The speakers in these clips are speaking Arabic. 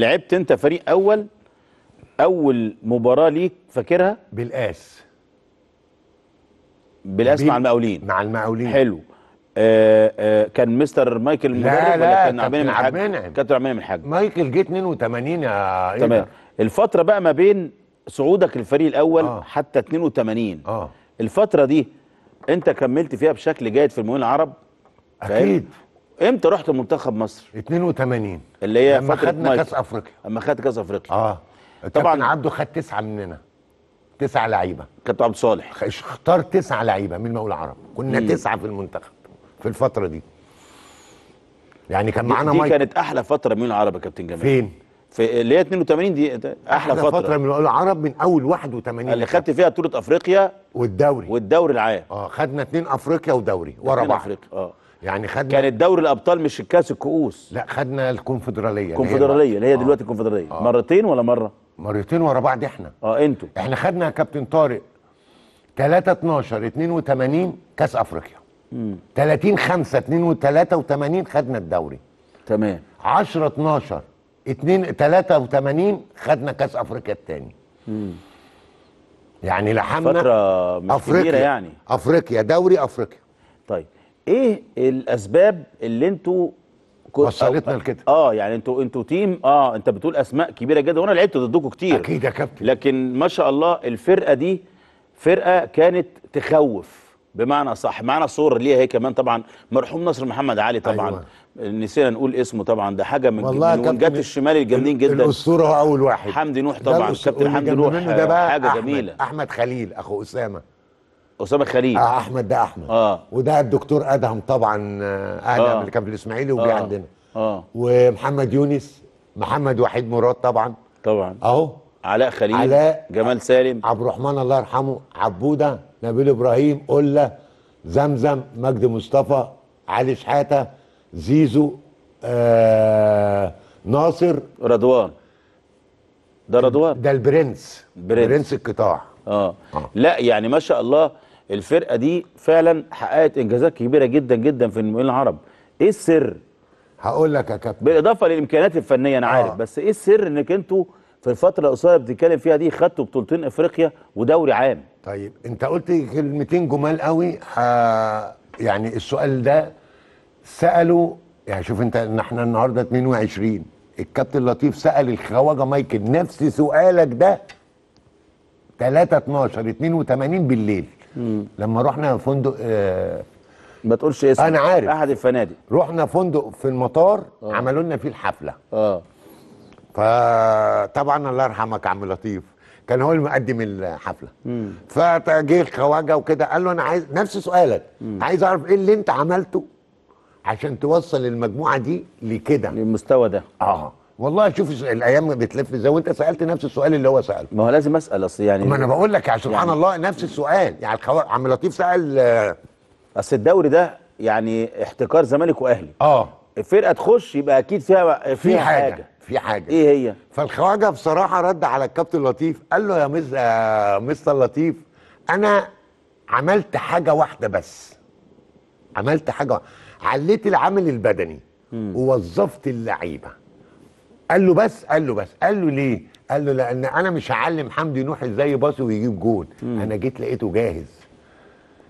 لعبت انت فريق اول اول مباراه ليك فاكرها بالاس بالاس مع المقاولين مع المقاولين حلو آآ آه، آآ آه، كان مستر مايكل المدرب لا لا ولا كان عبد المنعم كابتن عبد المنعم مايكل جه 82 يا إيه تمام إيه الفتره بقى ما بين صعودك الفريق الاول آه. حتى 82 اه الفتره دي انت كملت فيها بشكل جيد في المقاولين العرب اكيد امتى رحت منتخب مصر 82 اللي هي لما خدنا كاس افريقيا لما خدت كاس افريقيا اه طبعا عبده خد تسعه مننا تسعه لعيبه كابتن عبد صالح اختار تسعه لعيبه من المقاول العرب كنا مم. تسعه في المنتخب في الفتره دي يعني كان معانا مايك دي كانت احلى فتره من العرب يا كابتن جمال فين في اللي هي 82 دي احلى, أحلى فتره فتره من العرب من اول 81 اللي خدت فيها بطوله افريقيا والدوري والدوري العام اه خدنا اثنين افريقيا ودوري ورا بعض افريقيا اه يعني خدنا كانت دوري الابطال مش الكاس الكؤوس لا خدنا الكونفدراليه الكونفدراليه اللي هي آه دلوقتي الكونفدراليه آه مرتين ولا مره مرتين ورا بعض احنا اه انتوا احنا خدنا يا كابتن طارق 3 12 82 كاس افريقيا 30 5 2 83 خدنا الدوري تمام 10 12 2 83 خدنا كاس افريقيا الثاني يعني لحمنا فترة مش افريقيا كبيرة يعني افريقيا دوري افريقيا ايه الاسباب اللي انتوا وصلتنا لكده اه يعني انتوا انتوا تيم اه انت بتقول اسماء كبيره جدا وانا لعبت ضدكم كتير اكيد يا كابتن لكن ما شاء الله الفرقه دي فرقه كانت تخوف بمعنى صح معنى صور ليها هي كمان طبعا مرحوم نصر محمد علي طبعا أيوة. نسينا نقول اسمه طبعا ده حاجه من والله جت الشمال الجامدين جدا الاسطوره هو اول واحد حمدي نوح طبعا كابتن حمدي نوح حاجه أحمد جميله احمد خليل اخو اسامه اسامه خليل اه احمد ده احمد اه وده الدكتور ادهم طبعا اهلا آه. اللي كان في الاسماعيلي وجه آه. عندنا اه ومحمد يونس محمد وحيد مراد طبعا طبعا اهو علاء خليل علاء جمال سالم عبد الرحمن الله يرحمه عبوده نبيل ابراهيم قله زمزم مجدي مصطفى علي شحاته زيزو آه ناصر رضوان ده رضوان ده البرنس برنس, برنس القطاع آه. اه لا يعني ما شاء الله الفرقه دي فعلا حققت انجازات كبيره جدا جدا في المؤمنين العرب ايه السر هقول لك يا كابتن بالاضافه للامكانيات الفنيه انا آه. عارف بس ايه السر انك انتوا في الفتره القصيره بتتكلم فيها دي خدتوا بطولتين افريقيا ودوري عام طيب انت قلت كلمتين جمال قوي ح... يعني السؤال ده سالوا يعني شوف انت ان احنا النهارده 22 الكابتن لطيف سال الخواجه مايكل نفس سؤالك ده 3 12 82 بالليل لما رحنا فندق آه ما تقولش اسم انا عارف احد الفنادق رحنا فندق في المطار آه. عملوا لنا فيه الحفله اه فطبعا الله يرحمك عم لطيف كان هو المقدم الحفله فجه الخواجه وكده قال له انا عايز نفس سؤالك مم. عايز اعرف ايه اللي انت عملته عشان توصل المجموعه دي لكده للمستوى ده اه والله شوف الايام بتلف ازاي وانت سالت نفس السؤال اللي هو ساله ما هو لازم اسال اصل يعني ما انا بقول لك يعني سبحان يعني الله نفس السؤال يعني الخو... عم لطيف سال اصل الدوري ده يعني احتكار زمالك واهلي اه الفرقه تخش يبقى اكيد فيها في, في حاجه, حاجة. في حاجه ايه هي فالخواجه بصراحه رد على الكابتن لطيف قال له يا مز مستر لطيف انا عملت حاجه واحده بس عملت حاجه عليت العامل البدني ووظفت اللعيبه قال له بس قال له بس قال له ليه قال له لان انا مش هعلم حمدي نوح ازاي يباصي ويجيب جول مم. انا جيت لقيته جاهز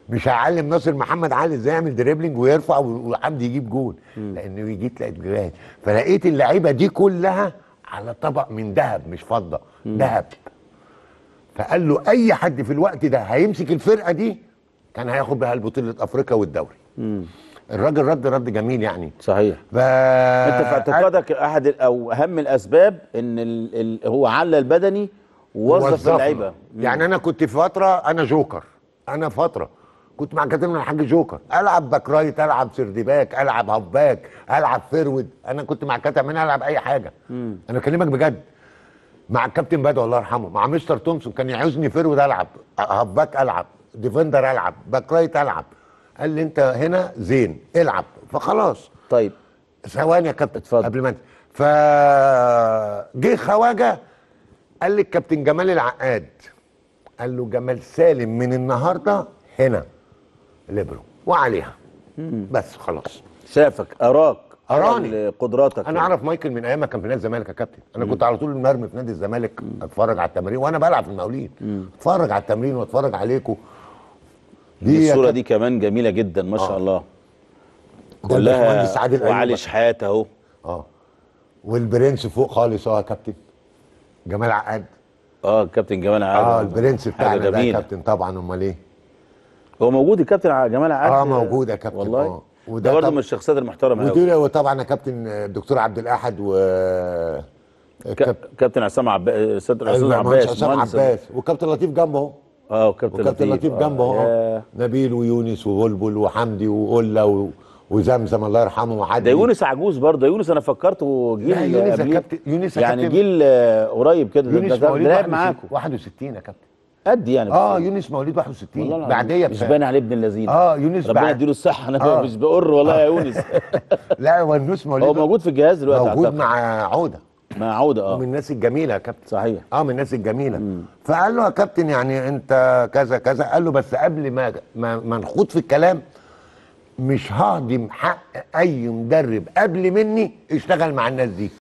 مش هعلم ناصر محمد علي ازاي يعمل دريبلينج ويرفع وحمدي يجيب جول لانه جيت لقيت جاهز فلقيت اللعيبه دي كلها على طبق من ذهب مش فضه ذهب فقال له اي حد في الوقت ده هيمسك الفرقه دي كان هياخد بها البطوله افريقيا والدوري مم. الراجل رد رد جميل يعني صحيح ف... انت في اعتقادك احد او اهم الاسباب ان ال... ال... هو علّى البدني ووظف اللعيبه يعني انا كنت في فتره انا جوكر انا فتره كنت مع كابتن الحاج جوكر العب باك رايت العب باك العب هاف باك العب فيرود انا كنت مع كابتن من العب اي حاجه مم. انا بكلمك بجد مع الكابتن بدو الله يرحمه مع مستر تومسون كان يعوزني فيرود العب هاف باك العب ديفندر العب باك رايت العب قال لي انت هنا زين العب فخلاص طيب ثواني يا كابتن اتفضل قبل ما انت فجه خواجه قال لي الكابتن جمال العقاد قال له جمال سالم من النهارده هنا ليبرو وعليها مم. بس خلاص شافك اراك اراني قدراتك انا اعرف مايكل من ايام ما كان في نادي الزمالك يا كابتن انا مم. كنت على طول مرمي في نادي الزمالك اتفرج على التمرين وانا بلعب في المقاولين اتفرج على التمرين واتفرج عليكم دي الصوره دي كمان جميله جدا ما شاء آه. الله كلها وعلي شحات اهو اه والبرنس فوق خالص اه يا كابتن جمال عقاد اه كابتن جمال عقاد اه البرنس بتاعنا ده كابتن طبعا امال ايه هو موجود الكابتن جمال عقاد اه موجود يا كابتن والله آه. وده برضه من الشخصيات المحترمه قوي وطبعا كابتن الدكتور عبد الاحد و كابتن عصام عباس آه، استاذ عباس عصام عباس والكابتن لطيف جنبه اه وكابتن لطيف وكابتن لطيف آه، جنبه اهو نبيل ويونس وبلبل وحمدي وقله و... وزمزم الله يرحمه وحد ده يونس عجوز برضه يونس انا فكرته جيل لا يونس يا كابتن يونس يعني كابتن جيل آه، قريب كده يونس مواليد 61 يا كابتن قد يعني اه يونس مواليد 61 بعديه مش باين عليه ابن اللذين اه يونس ربنا يديله الصحه انا آه. مش بقر والله آه. يا يونس لا هو يونس مواليد هو موجود في الجهاز دلوقتي موجود مع عوده مع عوده اه من الناس الجميله يا كابتن صحيح اه من الناس الجميله مم. فقال له يا كابتن يعني انت كذا كذا قال له بس قبل ما ما, ما نخوض في الكلام مش ههضم حق اي مدرب قبل مني اشتغل مع الناس دي